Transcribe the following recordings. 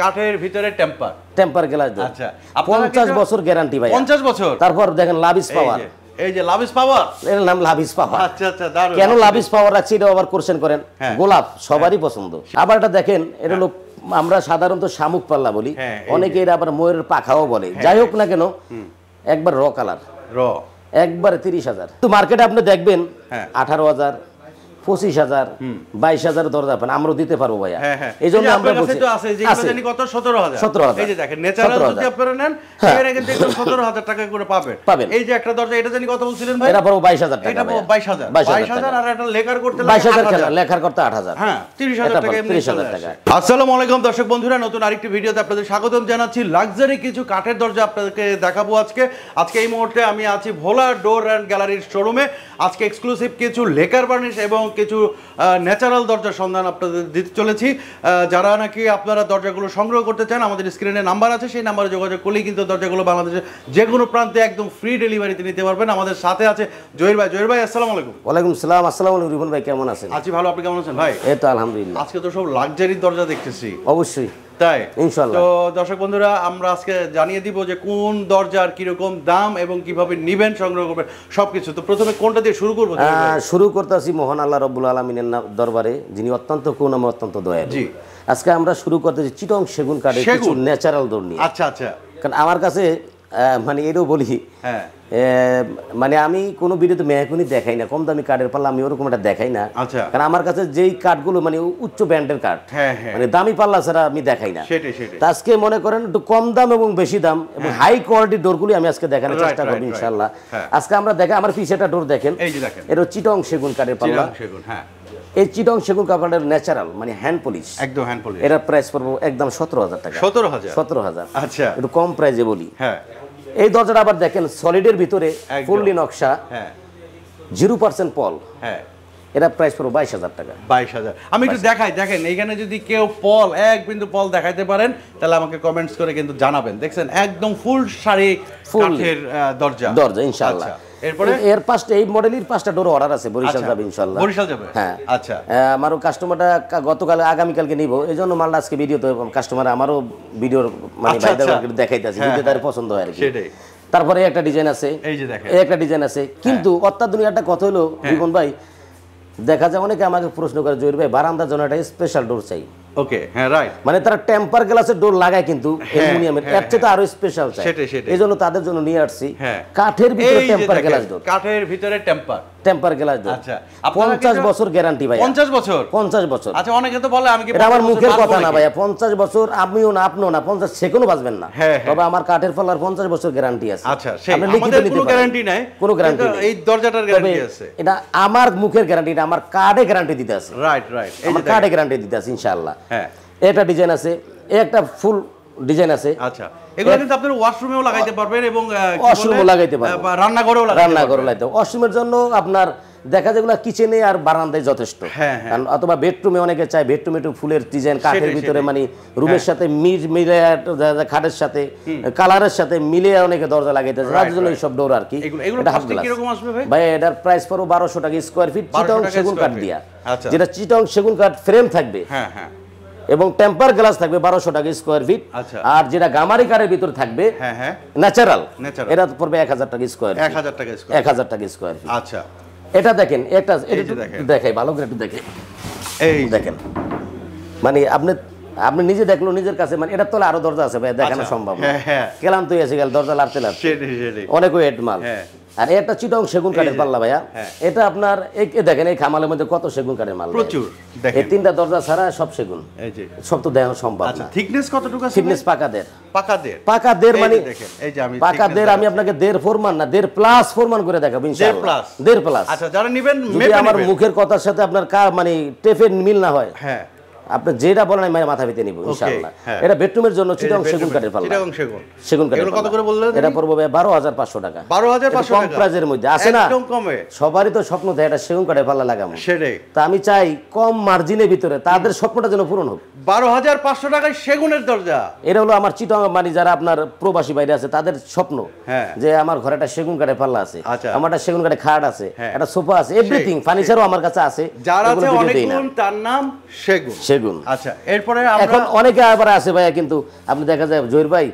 কাঠের ভিতরে temper temper glass আচ্ছা 50 বছর গ্যারান্টি ভাই 50 বছর তারপর দেখেন লাভিস পাওয়ার এই যে লাভিস পাওয়ার এর নাম লাভিস পাওয়ার আচ্ছা আচ্ছা দারুণ কেন লাভিস পাওয়ার রাখছি এটা আবার কোশ্চেন করেন হ্যাঁ। গোলাপ সবারই হ্যাঁ। পছন্দ আবার এটা দেখেন এটা হলো হ্যাঁ। আমরা সাধারণত শামুক পাল্লা বলি অনেকে এটা আবার ময়ূরের পাখাও বলে যাই হোক না কেন একবার র কালার র একবার তিরিশ হাজার তো মার্কেটে আপনি দেখবেন আঠারো হাজার পঁচিশ হাজার বাইশ হাজার দরজা পান আমরা দিতে পারবো ভাইয়া হ্যাঁ, হ্যাঁ। এই জন্য আমরা কত সতেরো হাজার সতেরো হাজার দেখেন যদি আপনারা নেন কিন্তু হ্যাঁ। সতেরো হাজার টাকা করে পাবেন পাবেন এই যে একটা দরজা এটা জানি কত বলছিলেন ভাই এটা বাইশ হাজার টাকা বাইশ হাজার বাইশ হাজার আর একটা লেখার করতে বাইশ হাজার লেখার করতে আট হাজার হ্যাঁ তিরিশ হাজার টাকা তিরিশ হাজার টাকা আসসালামু আলাইকুম দর্শক বন্ধুরা নতুন আরেকটি ভিডিওতে আপনাদের স্বাগতম জানাচ্ছি লাক্সারি কিছু কাঠের দরজা আপনাদেরকে দেখাবো আজকে আজকে এই মুহূর্তে আমি আছি ভোলা ডোর অ্যান্ড গ্যালারির শোরুমে আজকে এক্সক্লুসিভ কিছু লেকার বার্নিশ এবং কিছু ন্যাচারাল দরজার সন্ধান আপনাদের দিতে চলেছি যারা নাকি আপনারা দরজাগুলো সংগ্রহ করতে চান আমাদের স্ক্রিনে নাম্বার আছে সেই নাম্বারে যোগাযোগ করলেই কিন্তু দরজাগুলো বাংলাদেশের যে কোনো প্রান্তে একদম ফ্রি ডেলিভারিতে নিতে পারবেন আমাদের সাথে আছে জহির ভাই জহির ভাই আসসালামু আলাইকুম ওয়ালাইকুম সালাম আসসালামু আলাইকুম রিপন ভাই কেমন আছেন আছি ভালো আপনি কেমন আছেন ভাই এই তো আলহামদুলিল্লাহ আজকে তো সব লাক্সারি দরজা দেখতেছি অবশ্যই তাই ইনশাল্লাহ তো দর্শক বন্ধুরা আমরা আজকে জানিয়ে দিব যে কোন দরজার কিরকম দাম এবং কিভাবে নিবেন সংগ্রহ করবেন সবকিছু তো প্রথমে কোনটা দিয়ে শুরু করবো শুরু করতেছি মোহন আল্লাহ রব্বুল আলমিনের দরবারে যিনি অত্যন্ত করুণাময় অত্যন্ত দয়া জি আজকে আমরা শুরু করতেছি চিটং সেগুন কাঠের কিছু ন্যাচারাল দৌড় নিয়ে আচ্ছা আচ্ছা কারণ আমার কাছে মানে এরও বলি হ্যাঁ। মানে আমি কোনো ভিডিওতে মেহকুনি দেখাই না কম দামি কার্ডের পাল্লা আমি ওরকম একটা দেখাই না আচ্ছা। কারণ আমার কাছে যেই কার্ডগুলো মানে উচ্চ ব্র্যান্ডের হ্যাঁ। কার্ড মানে দামি পাল্লা ছাড়া আমি দেখাই না আজকে মনে করেন একটু কম দাম এবং বেশি দাম এবং হাই কোয়ালিটি ডোরগুলি আমি আজকে দেখানোর চেষ্টা করবো ইনশাল্লাহ হ্যাঁ। আজকে আমরা দেখা আমার পিছিয়ে একটা ডোর দেখেন এটা চিটং সেগুন কার্ডের পাল্লা এই চিটং সেগুন কাপড়ের ন্যাচারাল মানে হ্যান্ড পলিশ একদম হ্যান্ড পলিশ এটার প্রাইস পড়বো একদম সতেরো হাজার টাকা সতেরো হাজার সতেরো হাজার আচ্ছা একটু কম প্রাইজে বলি হ্যাঁ এই দরজাটা আবার দেখেন সলিডের ভিতরে ফুললি নকশা হ্যাঁ। জিরো পার্সেন্ট পল হ্যাঁ এটা প্রাইস পড়বে বাইশ হাজার টাকা বাইশ হাজার আমি একটু দেখাই দেখেন এইখানে যদি কেউ পল এক বিন্দু পল দেখাইতে পারেন তাহলে আমাকে কমেন্টস করে কিন্তু জানাবেন দেখছেন একদম ফুল শাড়ি ফুল দরজা দরজা ইনশাল্লাহ আচ্ছা। এর পাঁচটা এই মডেলের পাঁচটা ডোর অর্ডার আছে বরিশাল আচ্ছা। যাবে ইনশাআল্লাহ বরিশাল যাবে হ্যাঁ আচ্ছা আমারও কাস্টমারটা গতকাল আগামীকালকে নিব এই জন্য মালটা আজকে ভিডিওতে কাস্টমার আমারও ভিডিওর মানে ভাইদের দেখাইতেছি যদি তার হ্যাঁ। পছন্দ হয় আর কি তারপরে একটা ডিজাইন আছে এই যে দেখেন একটা ডিজাইন আছে হ্যাঁ। কিন্তু অত্যাধুনিক একটা কথা হলো হ্যাঁ। রিপন ভাই দেখা যায় অনেকে আমাকে প্রশ্ন করে জহির ভাই বারান্দার জন্য একটা স্পেশাল ডোর চাই ওকে হ্যাঁ রাইট মানে তারা টেম্পার গ্লাসের ডোর লাগায় কিন্তু হ্যাঁ, অ্যালুমিনিয়ামের হ্যাঁ, এর চেয়ে হ্যাঁ। আরো স্পেশাল চাই সেটাই সেটাই তাদের জন্য নিয়ে আসছি কাঠের ভিতরে টেম্পার গ্লাস ডোর কাঠের ভিতরে টেম্পার টেম্পার গ্লাস আচ্ছা 50 বছর গ্যারান্টি ভাই 50 বছর 50 বছর আচ্ছা অনেকে তো বলে আমি কি এটা আমার মুখের কথা না 50 বছর আমিও না আপনিও না 50 সেকেন্ডও না হ্যাঁ, হ্যাঁ। তবে আমার কাঠের ফলার 50 বছর গ্যারান্টি আছে আচ্ছা কোনো গ্যারান্টি নাই কোনো গ্যারান্টি নাই এই দরজাটার গ্যারান্টি আছে এটা আমার মুখের গ্যারান্টি না আমার কার্ডে গ্যারান্টি দিতে আছে রাইট রাইট এই কার্ডে গ্যারান্টি দিতে আছে ইনশাআল্লাহ হ্যাঁ এটা ডিজাইন আছে একটা ফুল ডিজাইন আছে আচ্ছা এগুলো কিন্তু ওয়াশরুমেও লাগাইতে পারবেন এবং লাগাইতে পারবেন রান্নাঘরেও লাগাইতে রান্নাঘরেও লাগাইতে ওয়াশরুমের জন্য আপনার দেখা যায় কিচেনে আর বারান্দায় যথেষ্ট হ্যাঁ, হ্যাঁ। অথবা বেডরুমে অনেকে চায় বেডরুমে একটু ফুলের ডিজাইন কাঠের ভিতরে মানে রুমের হ্যাঁ। সাথে মিলে খাটের সাথে কালারের সাথে মিলে অনেকে দরজা লাগাইতে তার জন্য সব ডোর আর কি ভাই এটার প্রাইস পড়ো বারোশো টাকা স্কোয়ার ফিট চিটং সেগুন কাঠ দিয়া আচ্ছা। যেটা চিটং সেগুন কাঠ ফ্রেম থাকবে হ্যাঁ হ্যাঁ এবং টেম্পার গ্লাস থাকবে বারোশো টাকা স্কোয়ার আচ্ছা। ফিট আর যেটা গামারি কারের ভিতরে থাকবে ন্যাচারাল হ্যাঁ। এটা পড়বে এক হাজার টাকা স্কোয়ার এক হাজার টাকা স্কোয়ার ফিট আচ্ছা এটা দেখেন একটা দেখাই ভালো করে একটু দেখেন এই দেখেন মানে আপনি আপনি নিজে দেখলো নিজের কাছে মানে এটার তলে আরো দরজা আছে ভাই দেখানো আচ্ছা। সম্ভব কেলাম তুই এসে গেল দরজা লাড়তে লাড়তে অনেক ওয়েট মাল হ্যাঁ। আর এটা চিটং সেগুন কাঠের পাল্লা ভাইয়া হ্যাঁ। এটা আপনার দেখেন এই খামালের মধ্যে কত সেগুন কাঠের মাল প্রচুর এই তিনটা দরজা ছাড়া সব সেগুন সব তো দেওয়া সম্ভব আচ্ছা, না থিকনেস কতটুকু আছে থিকনেস পাকাদের পাকা পাকাদের মানে এই যে আমি আমি আপনাকে দের ফরমান না দের প্লাস ফরমান করে দেখাবো ইনশাআল্লাহ দের প্লাস আচ্ছা যারা নেবেন যদি আমার মুখের কথার সাথে আপনার মানে টেপের মিল না হয় হ্যাঁ আপনি যেটা বলেন আমি মাথা ভিতে নিব ইনশাআল্লাহ হ্যাঁ। এটা বেডরুমের জন্য চিটাং সেগুন কাঠের পাল্লা চিটাং সেগুন সেগুন কাঠের কত করে বললেন এটা পড়বে 12500 টাকা 12500 টাকা কম প্রাইজের মধ্যে আছে না একদম কমে সবারই তো স্বপ্ন থাকে এটা সেগুন কাঠের পাল্লা লাগাবো সেটাই তো আমি চাই কম মার্জিনের ভিতরে তাদের স্বপ্নটা যেন পূরণ হোক 12500 টাকায় সেগুনের দরজা এটা হলো আমার চিটাং মানে যারা আপনার প্রবাসী বাইরে আছে তাদের স্বপ্ন হ্যাঁ। যে আমার ঘরে একটা সেগুন কাঠের পাল্লা আছে আচ্ছা। আমার একটা সেগুন কাঠের খাট আছে হ্যাঁ। একটা সোফা আছে এভরিথিং ফার্নিচারও আমার কাছে আছে যারা আছে অনেক তার নাম সেগুন বেগুন আচ্ছা এরপরে এখন অনেকে আবার আছে ভাইয়া কিন্তু আপনি দেখা যায় জয়ের ভাই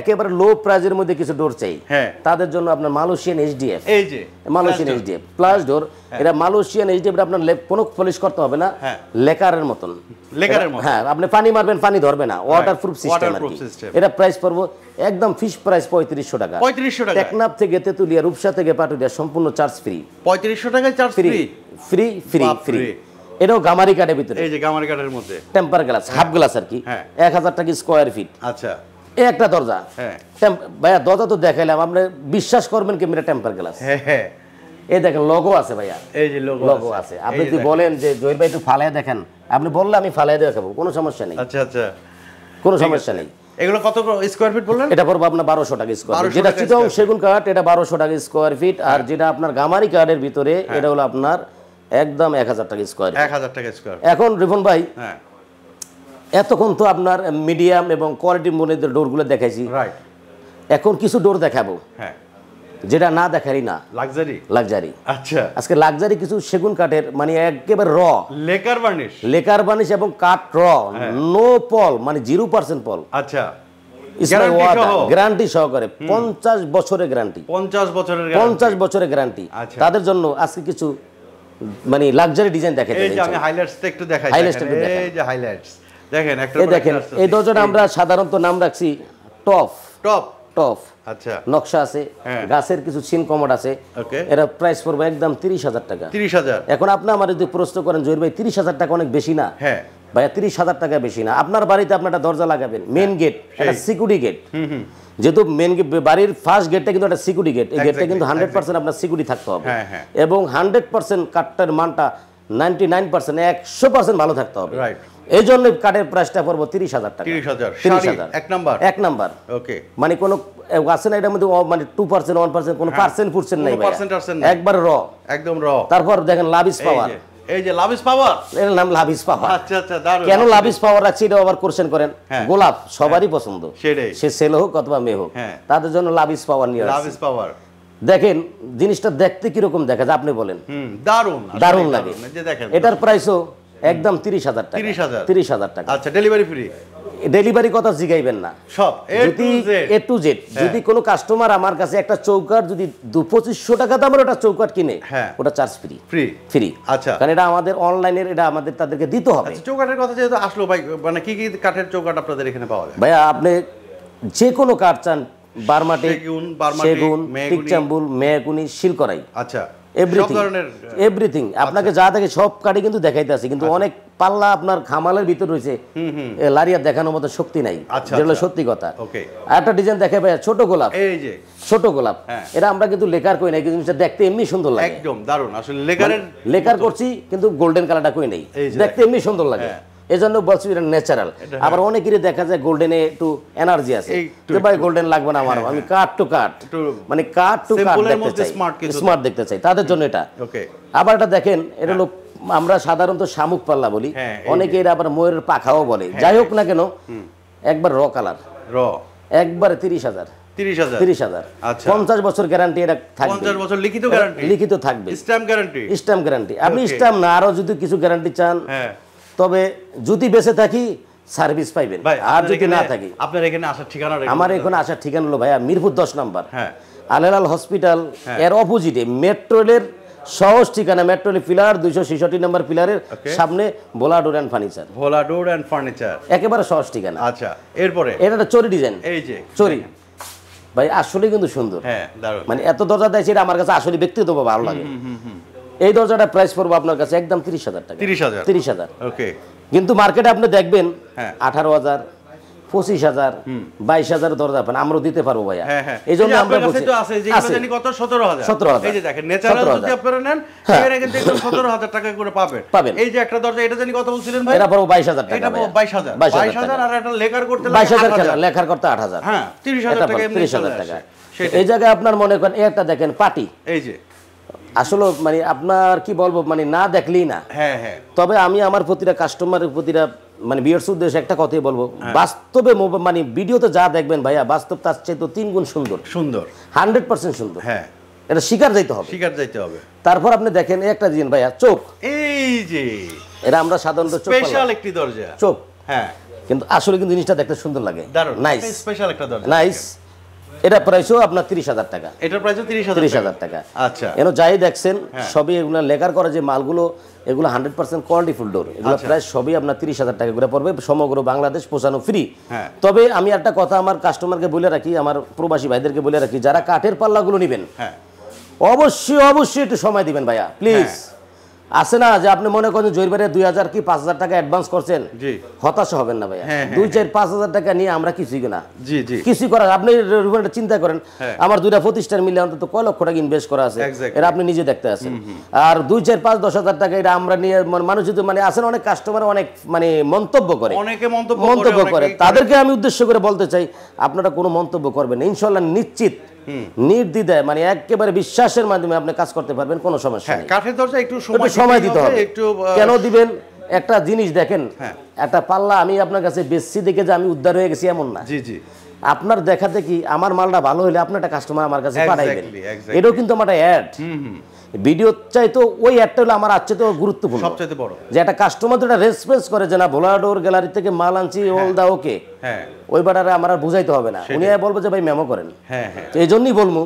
একেবারে লো প্রাইজের মধ্যে কিছু ডোর চাই হ্যাঁ। তাদের জন্য আপনার মালয়েশিয়ান এইচডিএফ এই যে মালয়েশিয়ান এইচডিএফ প্লাস ডোর এটা মালয়েশিয়ান এইচডিএফ আপনার কোনো পলিশ করতে হবে না হ্যাঁ। লেকারের মতন লেকারের মতন হ্যাঁ আপনি পানি মারবেন পানি ধরবে না ওয়াটার প্রুফ সিস্টেম আর এটা প্রাইস পড়বো একদম ফিশ প্রাইস পঁয়ত্রিশশো টাকা পঁয়ত্রিশশো টাকা টেকনাফ থেকে তেতুলিয়া রূপসা থেকে পাটুলিয়া সম্পূর্ণ চার্জ ফ্রি পঁয়ত্রিশশো টাকায় charge free free free free এটাও গামারি কাঠের ভিতরে এই যে গামারি কাঠের মধ্যে টেম্পার গ্লাস হ্যাঁ। হাফ গ্লাস আর কি ফিট আচ্ছা একটা দরজা হ্যাঁ। ভাইয়া দরজা তো দেখাইলাম আপনি বিশ্বাস করবেন কি মেরা টেম্পার গ্লাস হ্যাঁ, হ্যাঁ। এই দেখেন লোগো আছে ভাইয়া এই যে লোগো লোগো আছে আপনি যদি বলেন যে জহির ভাই একটু দেখেন আপনি বললে আমি ফালায় দেখাবো কোনো সমস্যা নেই আচ্ছা আচ্ছা কোনো সমস্যা নেই এগুলো কত স্কোয়ার ফিট বললেন এটা পড়বো আপনার বারোশো টাকা স্কোয়ার ফিট যেটা সেগুন কাঠ এটা বারোশো টাকা স্কোয়ার ফিট আর যেটা আপনার গামারি কাঠের ভিতরে এটা হলো আপনার একদম এক হাজার টাকা স্কোয়ার এক হাজার টাকা স্কোয়ার এখন রিফন ভাই হ্যাঁ। এতক্ষণ তো আপনার মিডিয়াম এবং কোয়ালিটি মনিদের ডোরগুলো দেখাইছি এখন কিছু ডোর দেখাবো হ্যাঁ। যেটা না দেখারই না লাক্সারি লাক্সারি আচ্ছা আজকে লাক্সারি কিছু সেগুন কাঠের মানে একেবারে র লেকার বার্নিশ লেকার বার্নিশ এবং কাঠ র নো পল মানে জিরো পার্সেন্ট পল আচ্ছা গ্যারান্টি সহকারে পঞ্চাশ বছরের গ্যারান্টি পঞ্চাশ বছরের পঞ্চাশ বছরের গ্যারান্টি আচ্ছা। তাদের জন্য আজকে কিছু মানে লাক্সারি ডিজাইন দেখাতে এই যে আমি হাইলাইটসটা একটু দেখাই হাইলাইটসটা এই যে হাইলাইটস দেখেন একটা এই দেখেন এই দজন আমরা সাধারণত নাম রাখছি টপ টপ টপ আচ্ছা নকশা আছে হ্যাঁ। গাছের কিছু চিন কমড আছে এরা প্রাইস পড়বে একদম তিরিশ হাজার টাকা তিরিশ হাজার এখন আপনি আমার যদি প্রশ্ন করেন জহির ভাই তিরিশ হাজার টাকা অনেক বেশি না হ্যাঁ ভাইয়া তিরিশ হাজার টাকা বেশি না আপনার বাড়িতে আপনার একটা দরজা লাগাবেন মেন গেট হ্যাঁ, একটা সিকিউরিটি গেট যেহেতু মেন বাড়ির ফার্স্ট গেটটা কিন্তু একটা সিকিউরিটি গেট এই গেটটা কিন্তু হান্ড্রেড পার্সেন্ট আপনার সিকিউরিটি থাকতে হবে হ্যাঁ, হ্যাঁ। এবং হান্ড্রেড পার্সেন্ট কাঠটার মানটা নাইনটি নাইন পার্সেন্ট একশো পার্সেন্ট ভালো থাকতে হবে এই জন্য কাঠের প্রাইসটা পড়বো তিরিশ হাজার টাকা তিরিশ হাজার তিরিশ হাজার এক নাম্বার এক নাম্বার ওকে মানে কোনো আছে না এটার মধ্যে মানে টু পার্সেন্ট ওয়ান পার্সেন্ট কোনো পার্সেন্ট হ্যাঁ। ফুরসেন্ট নাই একবার র একদম র তারপর দেখেন লাভ ইস পাওয়ার এই যে লাভ পাওয়ার এর নাম লাভ পাওয়ার আচ্ছা আচ্ছা দারুণ কেন লাভ পাওয়ার রাখছি এটা আবার কোশ্চেন করেন হ্যাঁ। গোলাপ সবারই হ্যাঁ। পছন্দ সে ছেলে হোক অথবা মেয়ে হোক হ্যাঁ। তাদের জন্য লাভ পাওয়ার নিয়ে লাভ পাওয়ার দেখেন জিনিসটা দেখতে কিরকম দেখা যায় আপনি বলেন দারুণ দারুণ লাগে এটার প্রাইসও একদম তিরিশ হাজার টাকা তিরিশ হাজার টাকা আচ্ছা ডেলিভারি ফ্রি ডেলিভারি কথা জিগাইবেন না সব যদি এ টু জেড যদি কোনো কাস্টমার আমার কাছে একটা চৌকার যদি দু পঁচিশশো টাকা দামের ওটা চৌকার কিনে হ্যাঁ। ওটা চার্জ ফ্রি ফ্রি ফ্রি আচ্ছা কারণ এটা আমাদের অনলাইনের এটা আমাদের তাদেরকে দিতে হবে আচ্ছা, চৌকাটের কথা যেহেতু আসলো ভাই মানে কি কি কাঠের চৌকাট আপনাদের এখানে পাওয়া যায় ভাই আপনি যে কোনো কাঠ চান বারমাটি সেগুন টিকচাম্বুল মেয়াকুনি শিলকরাই আচ্ছা এভরিথিং এভরিথিং আপনাকে আচ্ছা। যা দেখে সব কাঠে কিন্তু দেখাইতে আছে কিন্তু আচ্ছা। অনেক পাল্লা আপনার খামালের ভিতর রয়েছে লারিয়ার দেখানোর মতো শক্তি নাই আচ্ছা, যেগুলো আচ্ছা। সত্যি কথা একটা ডিজাইন দেখে ভাই ছোট গোলাপ এই যে ছোট গোলাপ হ্যাঁ। এটা আমরা কিন্তু লেকার কই নাই কিন্তু দেখতে এমনি সুন্দর লাগে একদম দারুন আসলে লেকারের মানে লেকার করছি কিন্তু গোল্ডেন কালারটা কই নাই দেখতে এমনি সুন্দর লাগে হ্যাঁ। এজন্য বলছি এটা ন্যাচারাল আবার অনেকেরই দেখা যায় গোল্ডেনে একটু এনার্জি আছে যে ভাই গোল্ডেন লাগবে না আমার আমি কাট টু কাট মানে কাট টু কাট দেখতে চাই স্মার্ট দেখতে চাই তাদের জন্য এটা আবার এটা দেখেন এটা হলো হ্যাঁ। আমরা সাধারণত শামুক পাল্লা বলি হ্যাঁ, অনেকে এরা আবার ময়ূরের পাখাও বলে হ্যাঁ। যাই হোক না কেন একবার র কালার র একবার তিরিশ হাজার আচ্ছা। পঞ্চাশ বছর গ্যারান্টি এটা থাকবে হ্যাঁ, লিখিত থাকবে গ্যারান্টি আপনি না যদি কিছু গ্যারান্টি চান তবে যদি বেঁচে থাকি সার্ভিস পাইবেন আর যদি না আমার এখানে আসার ঠিকানা হলো ভাইয়া মিরপুর দশ নাম্বার আলেলাল হসপিটাল এর অপোজিটে মেট্রোলের সহজ ঠিকানা মেট্রোলি পিলার দুইশো ছেষট্টি নম্বর পিলারের সামনে Bhola door and furniture Bhola door and furniture একেবারে সহজ ঠিকানা আচ্ছা এরপরে এটা একটা চরি ডিজাইন এই যে চরি ভাই আসলে কিন্তু সুন্দর হ্যাঁ, মানে এত দরজা দেয় সেটা আমার কাছে আসলে ব্যক্তিগত ভালো লাগে এই দরজাটা প্রাইস পড়বো আপনার কাছে একদম তিরিশ হাজার টাকা তিরিশ হাজার তিরিশ হাজার ওকে কিন্তু মার্কেটে আপনি দেখবেন হ্যাঁ। আঠারো হাজার পঁচিশ হাজার বাইশ হাজার দিতে পারবো ভাইয়া হ্যাঁ, হ্যাঁ। এই জন্য আমরা কত সতেরো হাজার সতেরো হাজার আট হাজার তিরিশ হাজার হ্যাঁ, টাকা হাজার টাকা এই জায়গায় আপনার মনে করেন একটা দেখেন পাটি এই যে আসলে মানে আপনার কি বলবো মানে না দেখলেই না হ্যাঁ হ্যাঁ তবে আমি আমার প্রতিটা কাস্টমারের প্রতিটা মানে বিয়ের উদ্দেশ্যে একটা কথাই বলবো হ্যাঁ। বাস্তবে মানে ভিডিওতে যা দেখবেন ভাইয়া বাস্তব তার চেয়ে তো তিন গুণ সুন্দর সুন্দর হান্ড্রেড পার্সেন্ট সুন্দর হ্যাঁ এটা শিকার যাইতে হবে শিকার যাইতে হবে তারপর আপনি দেখেন একটা জিনিস ভাইয়া চোখ এই যে এটা আমরা সাধারণত চোখ স্পেশাল একটি দরজা চোখ হ্যাঁ কিন্তু আসলে কিন্তু জিনিসটা দেখতে সুন্দর লাগে নাইস স্পেশাল একটা দরজা নাইস এটা প্রাইসও আপনার তিরিশ হাজার টাকা এটার প্রাইসও তিরিশ হাজার টাকা আচ্ছা এন যাই দেখছেন হ্যাঁ। সবই এগুলো লেখার করা যে মালগুলো এগুলো hundred percent quality full door এগুলো প্রায় সবই আপনার তিরিশ হাজার টাকা করে পড়বে সমগ্র বাংলাদেশ পৌঁছানো ফ্রি হ্যাঁ। তবে আমি একটা কথা আমার কাস্টমারকে বলে রাখি আমার প্রবাসী ভাইদেরকে বলে রাখি যারা কাঠের পাল্লাগুলো নেবেন হ্যাঁ। অবশ্যই অবশ্যই একটু সময় দিবেন ভাইয়া প্লিজ আছে না যে আপনি মনে করেন জরিমানে দুই হাজার কি পাঁচ হাজার টাকা অ্যাডভান্স করছেন হতাশ হবেন না ভাইয়া হ্যাঁ, হ্যাঁ, দুই হ্যাঁ। চার পাঁচ হাজার টাকা নিয়ে আমরা কিছুই না কিছু করার আপনি চিন্তা করেন আমার দুইটা প্রতিষ্ঠান মিলে অন্তত কয় লক্ষ টাকা ইনভেস্ট করা আছে এটা আপনি নিজে দেখতে আছেন আর দুই চার পাঁচ দশ হাজার টাকা এটা আমরা নিয়ে মানে মানুষ যদি মানে আছেন অনেক কাস্টমার অনেক মানে মন্তব্য করে অনেকে মন্তব্য করে তাদেরকে আমি উদ্দেশ্য করে বলতে চাই আপনারা কোনো মন্তব্য করবেন ইনশাল্লাহ নিশ্চিত নির্দ্বিধায় মানে একেবারে বিশ্বাসের মাধ্যমে আপনি কাজ করতে পারবেন কোনো সমস্যা হ্যাঁ, নেই কাঠের দরজা একটু সময় দিতে হবে একটু কেন দিবেন একটা জিনিস দেখেন হ্যাঁ। একটা পাল্লা আমি আপনার কাছে বেশি দেখে যে আমি উদ্ধার হয়ে গেছি এমন না জি জি আপনার দেখা দেখি আমার মালটা ভালো হলে আপনার একটা কাস্টমার আমার কাছে পাঠাইবেন এটাও কিন্তু আমার অ্যাড ভিডিও চাইতো ওই অ্যাডটা হলো আমার আচ্ছা তো গুরুত্বপূর্ণ সবচেয়ে বড় যে একটা কাস্টমার তো এটা রেসপন্স করে যে না ভোলাডোর গ্যালারি থেকে মাল আনছি অল হ্যাঁ। দা ওকে হ্যাঁ। ওই বাটারে আমার আর বুঝাইতে হবে না উনি বলবো যে ভাই মেমো করেন হ্যাঁ, তো এই জন্যই বলবো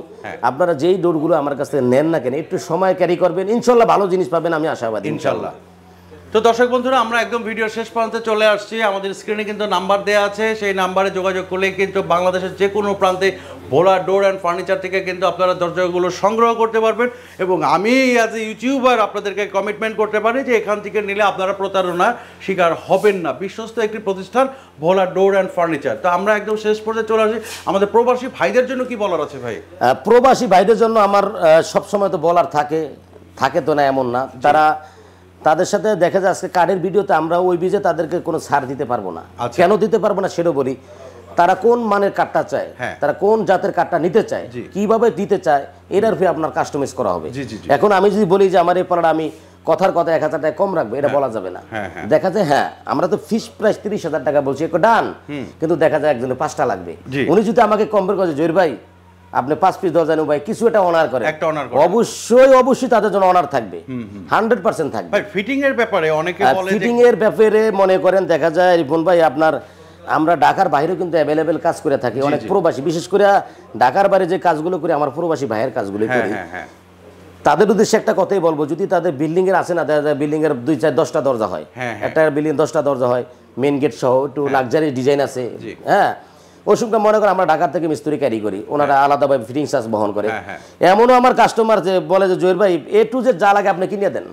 আপনারা যেই ডোরগুলো আমার কাছ থেকে নেন না কেন একটু সময় ক্যারি করবেন ইনশাল্লাহ ভালো জিনিস পাবেন আমি আশাবাদী ইনশাল্লাহ তো দর্শক বন্ধুরা আমরা একদম ভিডিও শেষ প্রান্তে চলে আসছি আমাদের স্ক্রিনে কিন্তু নাম্বার দেওয়া আছে সেই নাম্বারে যোগাযোগ করলে কিন্তু বাংলাদেশের যে কোনো প্রান্তে ভোলা ডোর অ্যান্ড ফার্নিচার থেকে কিন্তু আপনারা দরজাগুলো সংগ্রহ করতে পারবেন এবং আমি অ্যাজ এ ইউটিউবার আপনাদেরকে কমিটমেন্ট করতে পারি যে এখান থেকে নিলে আপনারা প্রতারণা শিকার হবেন না বিশ্বস্ত একটি প্রতিষ্ঠান ভোলা ডোর অ্যান্ড ফার্নিচার তো আমরা একদম শেষ পর্যায়ে চলে আসি আমাদের প্রবাসী ভাইদের জন্য কি বলার আছে ভাই প্রবাসী ভাইদের জন্য আমার সবসময় তো বলার থাকে থাকে তো না এমন না তারা তাদের সাথে দেখা যায় আজকে কার্ডের ভিডিওতে আমরা ওই বিজে তাদেরকে কোনো ছাড় দিতে পারবো না আচ্ছা। কেন দিতে পারবো না সেটা বলি তারা কোন মানের কাঠটা চায় হ্যাঁ। তারা কোন জাতের কাঠটা নিতে চায় কিভাবে দিতে চায় এটার ফি আপনার কাস্টমাইজ করা হবে এখন আমি যদি বলি যে আমার এই পাড়াটা আমি কথার কথা এক হাজার টাকা কম রাখবো এটা হ্যাঁ। বলা যাবে না হ্যাঁ, দেখা যায় হ্যাঁ আমরা তো ফিস প্রাইস তিরিশ হাজার টাকা বলছি একটু ডান কিন্তু দেখা যায় একজনের পাঁচটা লাগবে উনি যদি আমাকে কম্পেয়ার করে জয়ীর ভাই আপনি পাঁচ পিস দরজা নেবেন কিছু একটা অনার করে একটা অনার অবশ্যই অবশ্যই তাদের জন্য অনার থাকবে পার্সেন্ট থাকবে ফিটিং এর ব্যাপারে অনেকে ফিটিং এর ব্যাপারে মনে করেন দেখা যায় রিপন ভাই আপনার আমরা ঢাকার বাইরেও কিন্তু অ্যাভেলেবেল কাজ করে থাকি অনেক প্রবাসী বিশেষ করে ঢাকার বাইরে যে কাজগুলো করি আমার প্রবাসী ভাইয়ের কাজগুলো হ্যাঁ, করি হ্যাঁ, হ্যাঁ। তাদের উদ্দেশ্যে একটা কথাই বলবো যদি তাদের বিল্ডিং এর আছে না দেখা যায় বিল্ডিং এর দুই চার দশটা দরজা হয় একটা বিল্ডিং দশটা দরজা হয় মেন গেট সহ একটু লাক্সারি ডিজাইন আছে হ্যাঁ অসুখটা মনে করে আমরা ঢাকার থেকে মিস্ত্রি ক্যারি করি হ্যাঁ। ওনারা আলাদাভাবে ফিটিং চার্জ বহন করে হ্যাঁ, হ্যাঁ। এমনও আমার কাস্টমার যে বলে যে জয়ের ভাই এ টু জেড যা লাগে আপনি কিনে দেন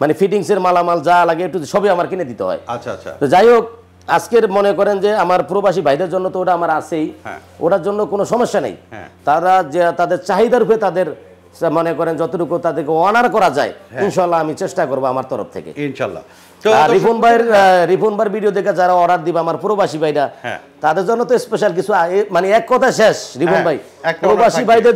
মানে ফিটিংস এর মালামাল যা লাগে একটু সবই আমার কিনে দিতে হয় আচ্ছা আচ্ছা তো যাই হোক আজকের মনে করেন যে আমার প্রবাসী ভাইদের জন্য তো ওটা আমার আছেই ওটার জন্য কোনো সমস্যা নেই তারা যে তাদের চাহিদার উপরে তাদের মনে করেন যতটুকু তাদেরকে অনার করা যায় হ্যাঁ। ইনশাল্লাহ আমি চেষ্টা করবো আমার তরফ থেকে ইনশাল্লাহ দর্শক বন্ধুরা সবাই ভালো থাকবেন সুস্থ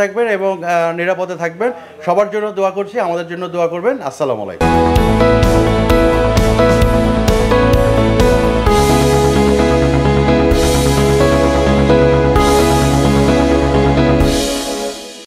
থাকবেন এবং নিরাপদে থাকবেন সবার জন্য দোয়া করছি আমাদের জন্য দোয়া করবেন আসসালাম আলাইকুম